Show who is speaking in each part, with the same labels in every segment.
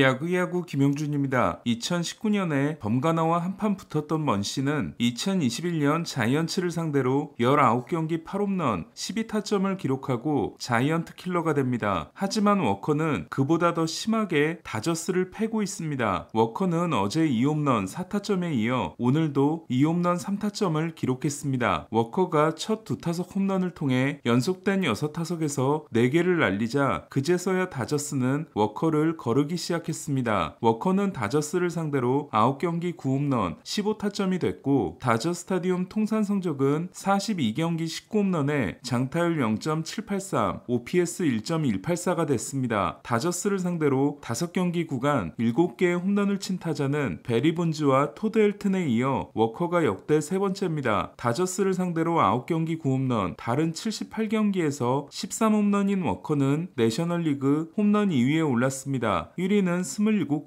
Speaker 1: 야구야구 김영준입니다. 2019년에 범가나와 한판 붙었던 먼 씨는 2021년 자이언츠를 상대로 19경기 8홈런 12타점을 기록하고 자이언트 킬러가 됩니다. 하지만 워커는 그보다 더 심하게 다저스를 패고 있습니다. 워커는 어제 2홈런 4타점에 이어 오늘도 2홈런 3타점을 기록했습니다. 워커가 첫2 타석 홈런을 통해 연속된 6타석에서 4개를 날리자 그제서야 다저스는 워커를 거르기 시작했습니다. 시작했습니다. 워커는 다저스를 상대로 9경기 9홈런 15타점이 됐고 다저 스타디움 통산 성적은 42경기 19홈런에 장타율 0.783, OPS 1.184가 됐습니다. 다저스를 상대로 5경기 구간 7개의 홈런을 친 타자는 베리본즈와 토드 엘튼에 이어 워커가 역대 세 번째입니다. 다저스를 상대로 9경기 9홈런, 다른 78경기에서 13홈런인 워커는 내셔널리그 홈런 2위에 올랐습니다. 1위는 1위는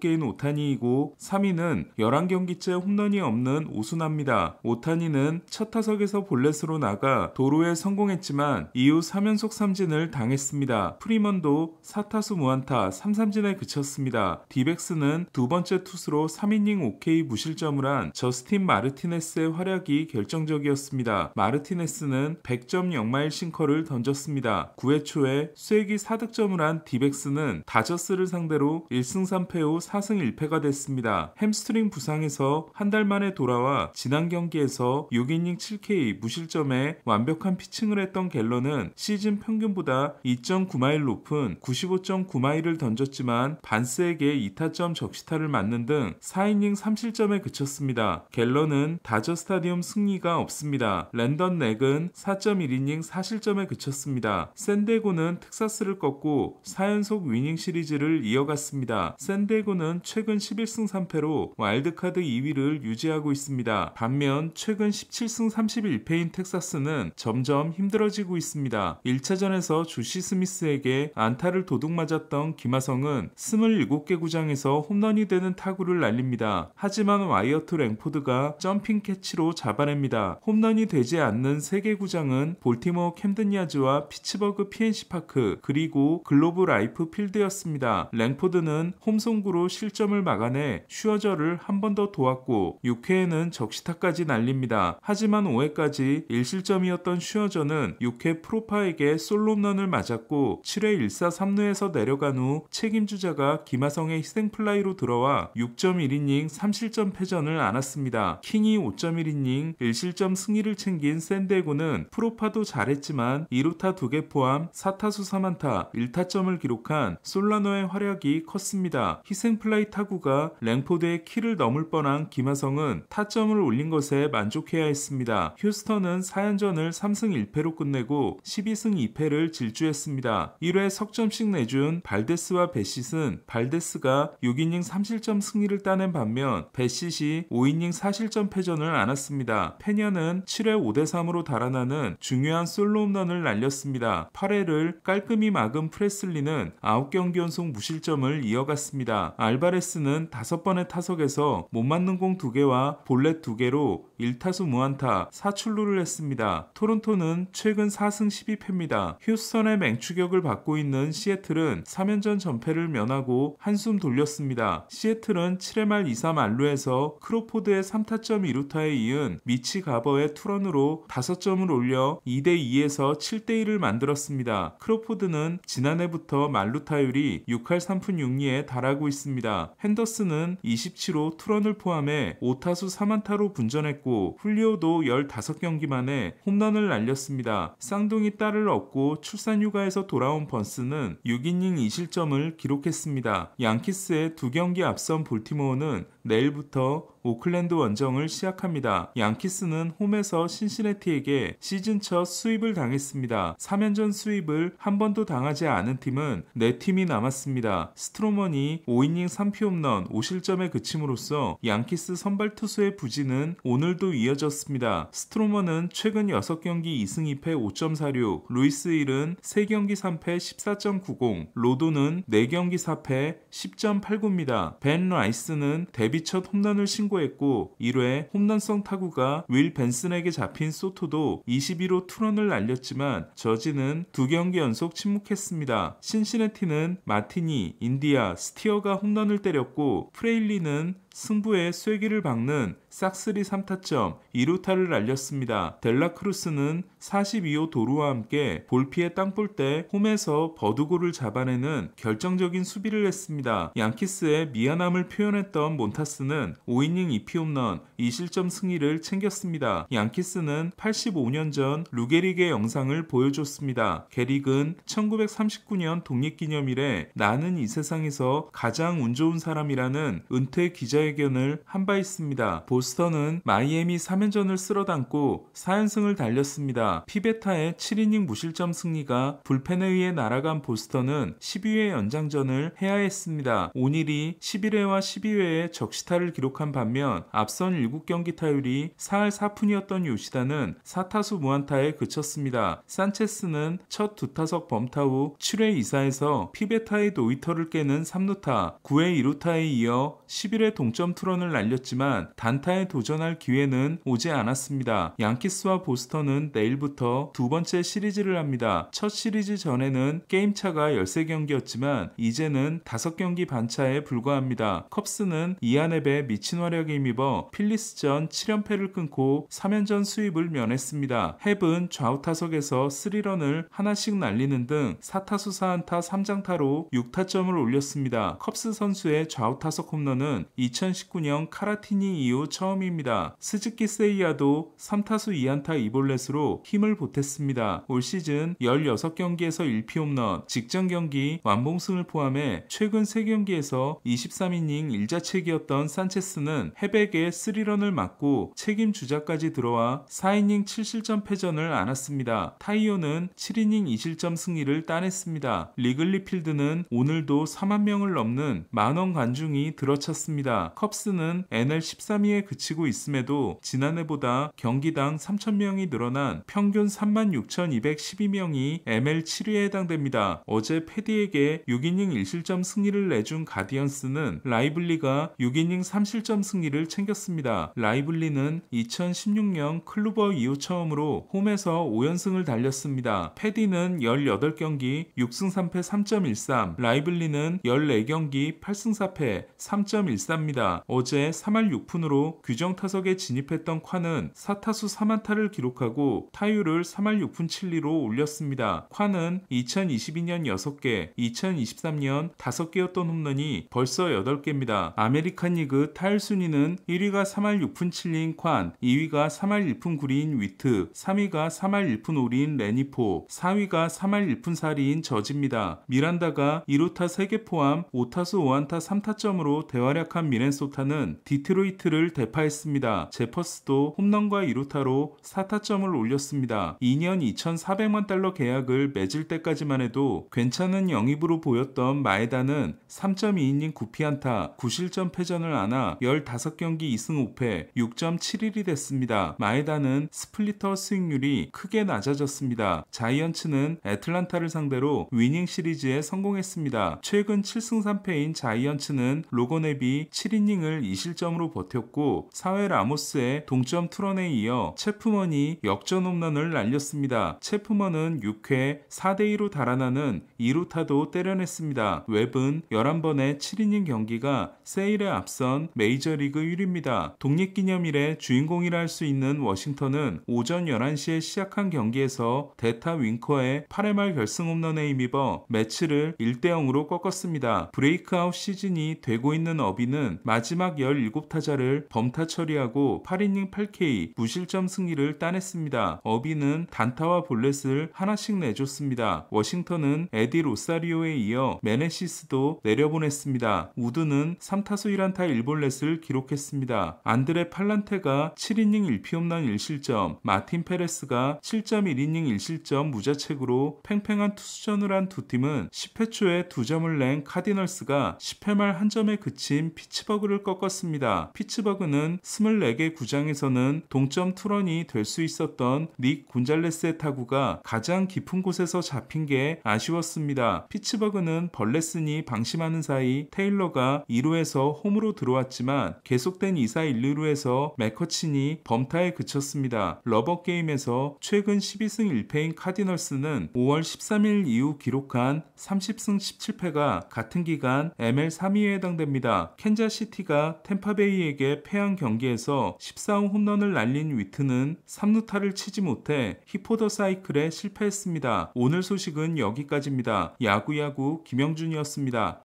Speaker 1: 27개인 오타니이고 3위는 11경기째 홈런이 없는 오순합니다. 오타니는 첫 타석에서 볼넷으로 나가 도루에 성공했지만 이후 3연속 삼진을 당했습니다. 프리먼도 4타수 무안타 3삼진에 그쳤습니다. 디백스는 두 번째 투수로 3이닝 5 k 무실점을 한 저스틴 마르티네스의 활약이 결정적이었습니다. 마르티네스는 100점 영마일 싱커를 던졌습니다. 9회 초에 쇠기 4득점을 한 디백스는 다저스를 상대로 1 1승 3패 후 4승 1패가 됐습니다. 햄스트링 부상에서 한 달 만에 돌아와 지난 경기에서 6이닝 7K 무실점에 완벽한 피칭을 했던 갤런은 시즌 평균보다 2.9마일 높은 95.9마일을 던졌지만 반스에게 2타점 적시타를 맞는 등 4이닝 3실점에 그쳤습니다. 갤런은 다저 스타디움 승리가 없습니다. 랜던 넥은 4.1이닝 4실점에 그쳤습니다. 샌데고는 텍사스를 꺾고 4연속 위닝 시리즈를 이어갔습니다. 샌디에고는 최근 11승 3패로 와일드카드 2위를 유지하고 있습니다. 반면 최근 17승 31패인 텍사스는 점점 힘들어지고 있습니다. 1차전에서 주시 스미스에게 안타를 도둑맞았던 김하성은 27개 구장에서 홈런이 되는 타구를 날립니다. 하지만 와이어트 랭포드가 점핑 캐치로 잡아냅니다. 홈런이 되지 않는 3개 구장은 볼티모어 캠든 야즈와 피츠버그 PNC 파크 그리고 글로브 라이프 필드였습니다. 랭포드는 홈송구로 실점을 막아내 슈어저를 한 번 더 도왔고 6회에는 적시타까지 날립니다. 하지만 5회까지 1실점이었던 슈어저는 6회 프로파에게 솔로런을 맞았고 7회 1사 3루에서 내려간 후 책임주자가 김하성의 희생플라이로 들어와 6.1이닝 3실점 패전을 안았습니다. 킹이 5.1이닝 1실점 승리를 챙긴 샌데고는 프로파도 잘했지만 2루타 2개 포함 4타수 3안타 1타점을 기록한 솔라노의 활약이 컸습니다. 했습니다. 희생플라이 타구가 랭포드의 키를 넘을 뻔한 김하성은 타점을 올린 것에 만족해야 했습니다. 휴스턴은 4연전을 3승 1패로 끝내고 12승 2패를 질주했습니다. 1회 석점씩 내준 발데스와 베시스는 발데스가 6이닝 3실점 승리를 따낸 반면 베시시 5이닝 4실점 패전을 안았습니다. 패녀는 7회 5대3으로 달아나는 중요한 솔로 홈런을 날렸습니다. 8회를 깔끔히 막은 프레슬리는 9경기 연속 무실점을 이어갔습니다. 같습니다. 알바레스는 다섯 번의 타석에서 못 맞는 공 2개와 볼넷 2개로 1타수 무안타 4출루를 했습니다. 토론토는 최근 4승 12패입니다. 휴스턴의 맹추격을 받고 있는 시애틀은 3연전 전패를 면하고 한숨 돌렸습니다. 시애틀은 7회 말 2사 만루에서 크로포드의 3타점 2루타에 이은 미치 가버의 투런으로 5점을 올려 2대2에서 7대1을 만들었습니다. 크로포드는 지난해부터 만루타율이 6할 3푼 6리에 달하고 있습니다. 핸더스는 27호 투런을 포함해 5타수 3안타로 분전했고 있고 훌리오도 15경기 만에 홈런을 날렸습니다. 쌍둥이 딸을 얻고 출산휴가에서 돌아온 번스는 6이닝 2실점을 기록했습니다. 양키스의 두 경기 앞선 볼티모어는 내일부터 오클랜드 원정을 시작합니다. 양키스는 홈에서 신시내티에게 시즌 첫 수입을 당했습니다. 3연전 수입을 한 번도 당하지 않은 팀은 4팀이 남았습니다. 스트로먼이 5이닝 3피 홈런 5실점에 그침으로써 양키스 선발 투수의 부진은 오늘도 이어졌습니다. 스트로먼은 최근 6경기 2승 2패 5.46, 루이스 1은 3경기 3패 14.90, 로도는 4경기 4패 10.89입니다. 벤 라이스는 데뷔 데뷔첫 홈런을 신고했고 1회 홈런성 타구가 윌 벤슨에게 잡힌 소토도 21호 투런을 날렸지만 저지는 두 경기 연속 침묵했습니다. 신시내티는 마티니, 인디아, 스티어가 홈런을 때렸고 프레일리는 승부에 쐐기를 박는 싹쓸이 3타점 2루타를 날렸습니다. 델라크루스는 42호 도루와 함께 볼피의 땅볼 때 홈에서 버두고를 잡아내는 결정적인 수비를 했습니다. 양키스의 미안함을 표현했던 몬타스는 5이닝 2피홈런 2실점 승리를 챙겼습니다. 양키스는 85년 전 루게릭의 영상을 보여줬습니다. 게릭은 1939년 독립기념일에 나는 이 세상에서 가장 운 좋은 사람이라는 은퇴 기자 기자회견을 한 바 있습니다. 보스턴은 마이애미 3연전을 쓸어담고 4연승을 달렸습니다. 피베타의 7이닝 무실점 승리가 불펜에 의해 날아간 보스턴은 12회 연장전을 해야 했습니다. 오닐이 11회와 12회에 적시타를 기록한 반면 앞선 7경기 타율이 4할 4푼이었던 요시다는 4타수 무안타에 그쳤습니다. 산체스는 첫 두타석 범타 후 7회 2사에서 피베타의 노이터를 깨는 3루타, 9회 2루타에 이어 11회 동 동점 투런을 날렸지만 단타에 도전할 기회는 오지 않았습니다. 양키스와 보스턴은 내일부터 두 번째 시리즈를 합니다. 첫 시리즈 전에는 게임차가 13경기였지만 이제는 5경기 반차에 불과합니다. 컵스는 이안앱의 미친 활약에 힘입어 필리스전 7연패를 끊고 3연전 수입을 면했습니다. 헵은 좌우 타석에서 3런을 하나씩 날리는 등 4타수 4안타 3장타로 6타점을 올렸습니다. 컵스 선수의 좌우 타석 홈런은 2 0 2019년 카라티니 이후 처음입니다. 스즈키 세이야도 3타수 2안타 2볼넷으로 힘을 보탰습니다. 올 시즌 16경기에서 1피 홈런, 직전 경기 완봉승을 포함해 최근 3경기에서 23이닝 1자책이었던 산체스는 해백에 3런을 맞고 책임 주자까지 들어와 4이닝 7실점 패전을 안았습니다. 타이오는 7이닝 2실점 승리를 따냈습니다. 리글리필드는 오늘도 4만 명을 넘는 만원 관중이 들어찼습니다. 컵스는 N을 13위에 그치고 있음에도 지난해보다 경기당 3,000명이 늘어난 평균 36,212명이 ML 7위에 해당됩니다. 어제 패디에게 6이닝 1실점 승리를 내준 가디언스는 라이블리가 6이닝 3실점 승리를 챙겼습니다. 라이블리는 2016년 클루버 이후 처음으로 홈에서 5연승을 달렸습니다. 패디는 18경기 6승 3패 3.13, 라이블리는 14경기 8승 4패 3 1 3입니다 있습니다. 어제 3할 6푼으로 규정 타석에 진입했던 콰는 4타수 3안타를 기록하고 타율을 3할 6푼 7리로 올렸습니다. 콰는 2022년 6개, 2023년 5개였던 홈런이 벌써 8개입니다. 아메리칸 리그 타율 순위는 1위가 3할 6푼 7리인 콰 관, 2위가 3할 1푼 9리인 위트, 3위가 3할 1푼 5리인 레니포, 4위가 3할 1푼 4리인 저지입니다. 미란다가 1루타 3개 포함 5타수 5안타 3타점으로 대활약한 미네 미네소타는 디트로이트를 대파했습니다. 제퍼스도 홈런과 2루타로 4타점을 올렸습니다. 2년 2,400만 달러 계약을 맺을 때까지만 해도 괜찮은 영입으로 보였던 마에다는 3.2이닝 9피안타 9실점 패전을 안아 15경기 2승 5패 6.71이 됐습니다. 마에다는 스플리터 수익률이 크게 낮아졌습니다. 자이언츠는 애틀란타를 상대로 위닝 시리즈에 성공했습니다. 최근 7승 3패인 자이언츠는 로건앱이 7인 1이닝을 2실점으로 버텼고 사회 라모스의 동점 투런에 이어 체프먼이 역전 홈런을 날렸습니다. 체프먼은 6회 4대2로 달아나는 2루타도 때려냈습니다. 웹은 11번의 7이닝 경기가 세일에 앞선 메이저리그 1위입니다. 독립기념일의 주인공이라 할 수 있는 워싱턴은 오전 11시에 시작한 경기에서 데타 윙커의 8회 말 결승 홈런에 힘입어 매치를 1대0으로 꺾었습니다. 브레이크아웃 시즌이 되고 있는 어비는 마지막 17타자를 범타 처리하고 8이닝 8K 무실점 승리를 따냈습니다. 어비는 단타와 볼넷을 하나씩 내줬습니다. 워싱턴은 에디 로사리오에 이어 메네시스도 내려보냈습니다. 우드는 3타수 1안타 1볼넷을 기록했습니다. 안드레 팔란테가 7이닝 1피홈런 1실점, 마틴 페레스가 7.1이닝 1실점 무자책으로 팽팽한 투수전을 한 두 팀은 10회 초에 두점을낸 카디널스가 10회 말한 점에 그친 피츠버 피츠버그를 꺾었습니다. 피츠버그는 24개 구장에서는 동점 투런이 될 수 있었던 닉군잘레스의 타구가 가장 깊은 곳에서 잡힌 게 아쉬웠습니다. 피츠버그는 벌레슨이 방심하는 사이 테일러가 2루에서 홈으로 들어왔지만 계속된 2사 1루에서 맥커친이 범타에 그쳤습니다. 러버 게임에서 최근 12승 1패인 카디널스는 5월 13일 이후 기록한 30승 17패가 같은 기간 ML 3위에 해당됩니다. 캔자시 카 n 시티가 템파베이에게 패한 경기에서 14호 홈런을 날린 위트는 3루타를 치지 못해 히포더 사이클에 실패했습니다. 오늘 소식은 여기까지입니다. 야구야구 김영준이었습니다.